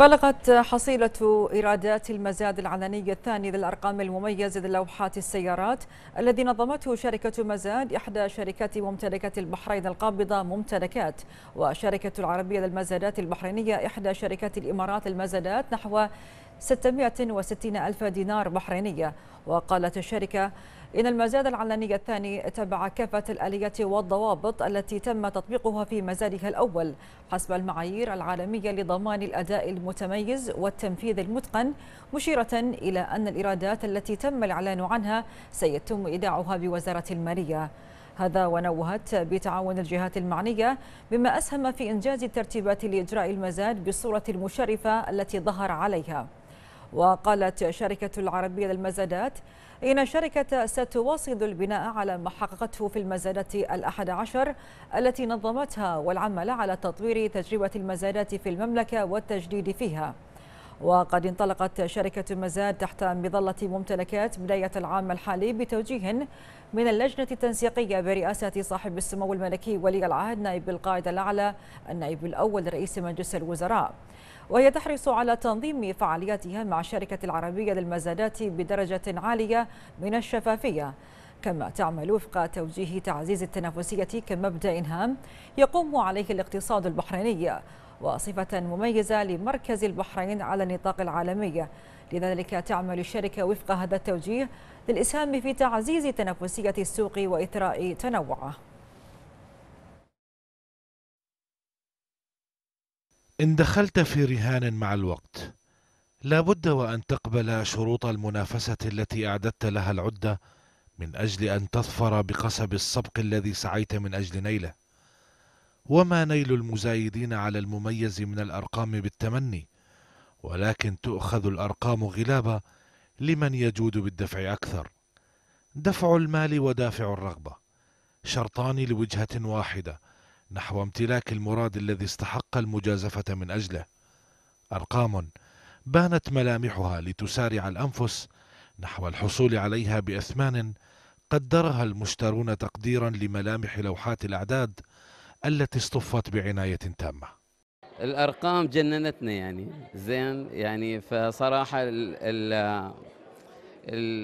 بلغت حصيلة إيرادات المزاد العلني الثاني للأرقام المميزة للوحات السيارات الذي نظمته شركة مزاد إحدى شركات ممتلكة البحرين القابضة ممتلكات وشركة العربية للمزادات البحرينية إحدى شركات الإمارات المزادات نحو 660 ألف دينار بحرينية وقالت الشركة إن المزاد العلني الثاني تبع كافة الآليات والضوابط التي تم تطبيقها في مزادها الأول حسب المعايير العالمية لضمان الأداء المتميز والتنفيذ المتقن مشيرة إلى أن الإيرادات التي تم الإعلان عنها سيتم إيداعها بوزارة المالية هذا ونوهت بتعاون الجهات المعنية بما أسهم في إنجاز الترتيبات لإجراء المزاد بالصورة المشرفة التي ظهر عليها وقالت شركة العربية للمزادات إن الشركة ستواصل البناء على ما حققته في المزادة الأحد عشر التي نظمتها والعمل على تطوير تجربة المزادات في المملكة والتجديد فيها وقد انطلقت شركة مزاد تحت مظلة ممتلكات بداية العام الحالي بتوجيه من اللجنة التنسيقية برئاسة صاحب السمو الملكي ولي العهد نائب القائد الأعلى النائب الأول رئيس مجلس الوزراء وهي تحرص على تنظيم فعالياتها مع الشركة العربية للمزادات بدرجة عالية من الشفافية كما تعمل وفق توجيه تعزيز التنافسية كمبدأ هام يقوم عليه الاقتصاد البحريني وصفة مميزة لمركز البحرين على النطاق العالمي لذلك تعمل الشركة وفق هذا التوجيه للإسهام في تعزيز تنافسية السوق وإثراء تنوعه إن دخلت في رهان مع الوقت لا بد وأن تقبل شروط المنافسة التي أعددت لها العدة من أجل أن تظفر بقصب السبق الذي سعيت من أجل نيله وما نيل المزايدين على المميز من الأرقام بالتمني ولكن تؤخذ الأرقام غلابة لمن يجود بالدفع أكثر دفع المال ودافع الرغبة شرطان لوجهة واحدة نحو امتلاك المراد الذي استحق المجازفة من أجله أرقام بانت ملامحها لتسارع الأنفس نحو الحصول عليها بأثمان قدرها المشترون تقديرا لملامح لوحات الأعداد التي اصطفت بعناية تامة الأرقام جننتنا يعني زين يعني فصراحة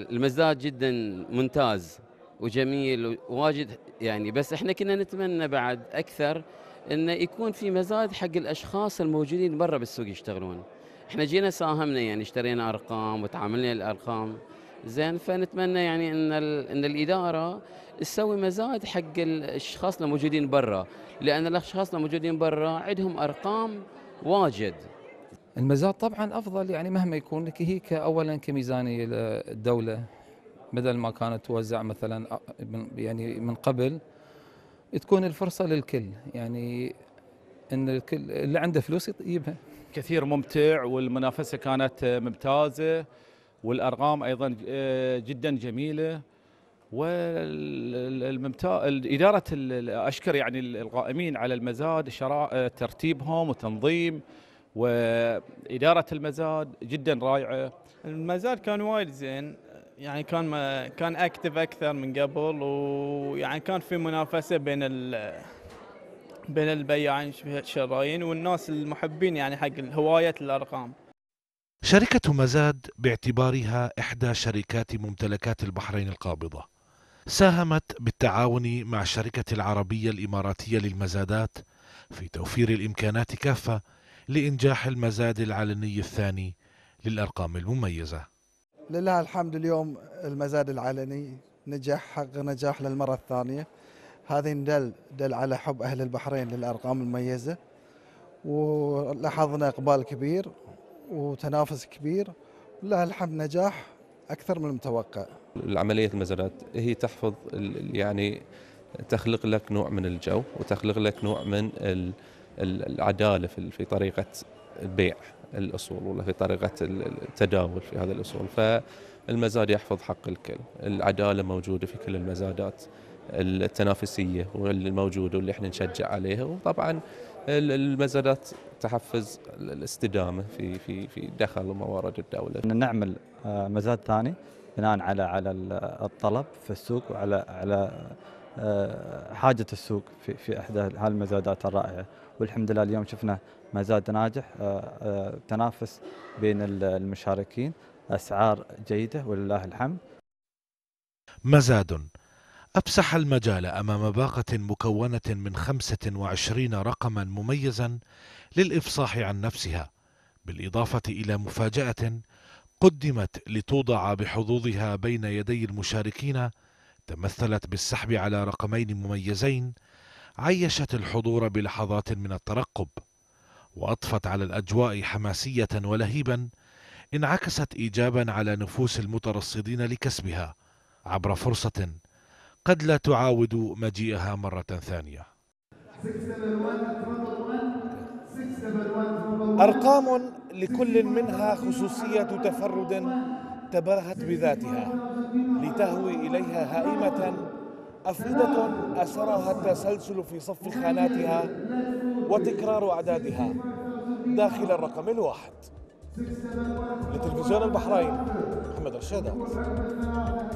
المزاج جدا ممتاز وجميل وواجد يعني بس احنا كنا نتمنى بعد أكثر انه يكون في مزاد حق الاشخاص الموجودين برا بالسوق يشتغلون احنا جينا ساهمنا يعني اشترينا ارقام وتعاملنا الارقام زين فنتمنى يعني ان ان الاداره تسوي مزاد حق الاشخاص اللي موجودين برا لان الاشخاص اللي موجودين برا عندهم ارقام واجد المزاد طبعا افضل يعني مهما يكون هي اولا كميزانيه للدوله بدل ما كانت توزع مثلا يعني من قبل تكون الفرصه للكل يعني ان الكل اللي عنده فلوس يجيبها كثير ممتع والمنافسه كانت ممتازه والارقام ايضا آه، جدا جميله والممتا اداره اشكر يعني القائمين على المزاد آه، ترتيبهم وتنظيم واداره المزاد جدا رائعه المزاد كان وايد زين يعني كان ما كان اكتف اكثر من قبل ويعني كان في منافسه بين ال بين البياعين الشرايين والناس المحبين يعني حق هوايه الارقام شركة مزاد باعتبارها إحدى شركات ممتلكات البحرين القابضة ساهمت بالتعاون مع الشركة العربية الإماراتية للمزادات في توفير الإمكانات كافة لإنجاح المزاد العلني الثاني للأرقام المميزة لله الحمد اليوم المزاد العلني نجح حق نجاح للمرة الثانية هذه دل, دل على حب أهل البحرين للأرقام المميزة ولاحظنا إقبال كبير وتنافس كبير لها الحمد نجاح اكثر من المتوقع عمليه المزالات هي تحفظ يعني تخلق لك نوع من الجو وتخلق لك نوع من العداله في طريقه بيع الاصول ولا في طريقه التداول في هذه الاصول فالمزاد يحفظ حق الكل العداله موجوده في كل المزادات التنافسيه والموجوده واللي احنا نشجع عليها وطبعا المزادات تحفز الاستدامه في في في دخل وموارد الدوله. ان نعمل آه، مزاد ثاني بناء على على الطلب في السوق وعلى على آه، حاجه السوق في في احدى هالمزادات الرائعه والحمد لله اليوم شفنا مزاد ناجح آه، تنافس بين المشاركين اسعار جيده ولله الحمد. مزاد أفسح المجال أمام باقة مكونة من 25 رقما مميزا للإفصاح عن نفسها بالإضافة إلى مفاجأة قدمت لتوضع بحظوظها بين يدي المشاركين تمثلت بالسحب على رقمين مميزين عيشت الحضور بلحظات من الترقب وأضفت على الأجواء حماسية ولهيبا انعكست إيجابا على نفوس المترصدين لكسبها عبر فرصة قد لا تعاود مجيئها مرة ثانية أرقام لكل منها خصوصية تفرد تبرهت بذاتها لتهوي إليها هائمة أفئدة أسرها التسلسل في صف خاناتها وتكرار أعدادها داخل الرقم الواحد لتلفزيون البحرين محمد رشاد